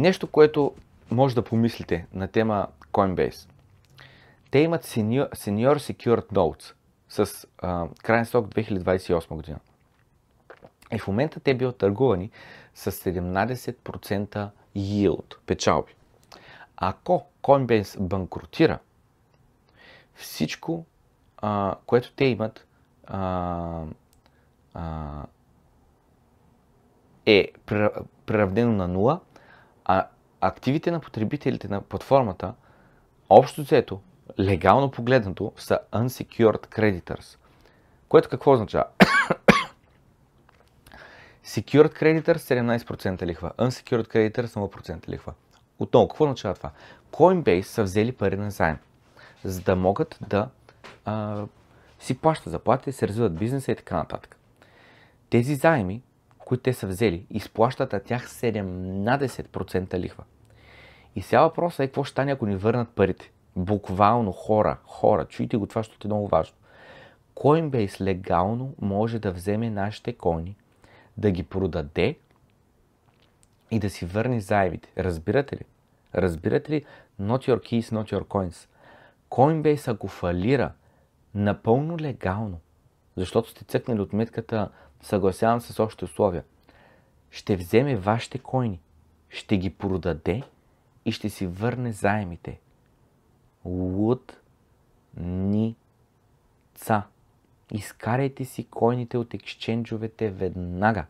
нещо, което може да помислите на тема Coinbase. Те имат Senior, senior Secured Notes с а, крайен срок 2028 година. И в момента те биват търгувани с 17% yield, печалби. Ако Coinbase банкротира, всичко, а, което те имат, а, а, е приравнено на нула а активите на потребителите на платформата, общо взето, легално погледнато, са unsecured creditors. Което какво означава? Secured creditors 17% лихва, unsecured creditors 0% лихва. Отново, какво означава това? Coinbase са взели пари на заем, за да могат да а, си плащат заплатите, се развиват бизнеса и така нататък. Тези заеми които те са взели, изплащат на тях 17% лихва. И сега въпросът е какво ще стане, ако ни върнат парите. Буквално хора, хора, чуйте го това, защото е много важно. Coinbase легално може да вземе нашите кони, да ги продаде и да си върне заявите. Разбирате ли? Разбирате ли? Not your keys, not your coins. Coinbase ако фалира напълно легално, защото сте цъкнали от метката съгласявам се с още условия. Ще вземе вашите койни, ще ги продаде и ще си върне заемите. ца. Изкарайте си койните от екшенджовете веднага.